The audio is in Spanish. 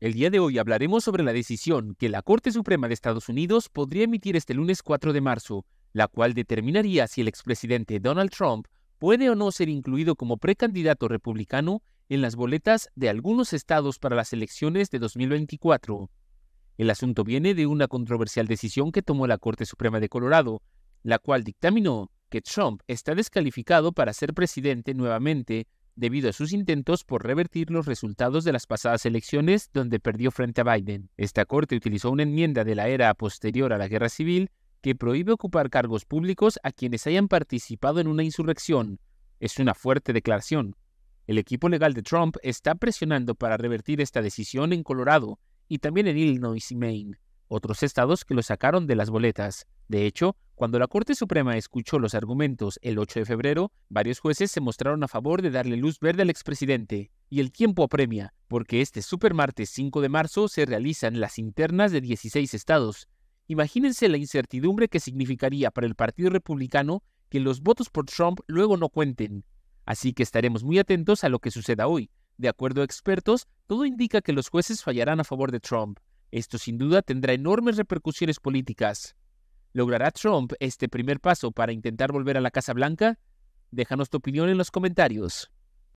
El día de hoy hablaremos sobre la decisión que la Corte Suprema de Estados Unidos podría emitir este lunes 4 de marzo, la cual determinaría si el expresidente Donald Trump puede o no ser incluido como precandidato republicano en las boletas de algunos estados para las elecciones de 2024. El asunto viene de una controversial decisión que tomó la Corte Suprema de Colorado, la cual dictaminó que Trump está descalificado para ser presidente nuevamente debido a sus intentos por revertir los resultados de las pasadas elecciones donde perdió frente a Biden. Esta Corte utilizó una enmienda de la era posterior a la Guerra Civil que prohíbe ocupar cargos públicos a quienes hayan participado en una insurrección. Es una fuerte declaración. El equipo legal de Trump está presionando para revertir esta decisión en Colorado y también en Illinois y Maine otros estados que lo sacaron de las boletas. De hecho, cuando la Corte Suprema escuchó los argumentos el 8 de febrero, varios jueces se mostraron a favor de darle luz verde al expresidente. Y el tiempo apremia, porque este supermartes 5 de marzo se realizan las internas de 16 estados. Imagínense la incertidumbre que significaría para el Partido Republicano que los votos por Trump luego no cuenten. Así que estaremos muy atentos a lo que suceda hoy. De acuerdo a expertos, todo indica que los jueces fallarán a favor de Trump. Esto sin duda tendrá enormes repercusiones políticas. ¿Logrará Trump este primer paso para intentar volver a la Casa Blanca? Déjanos tu opinión en los comentarios.